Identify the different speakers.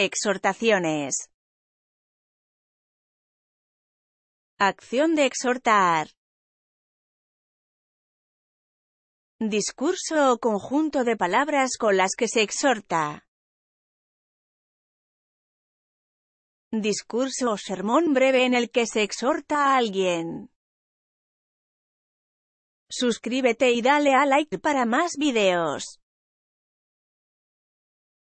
Speaker 1: Exhortaciones.
Speaker 2: Acción de exhortar. Discurso o conjunto de palabras con las que se exhorta. Discurso o sermón breve en el que se exhorta a alguien. Suscríbete y dale a like para más videos.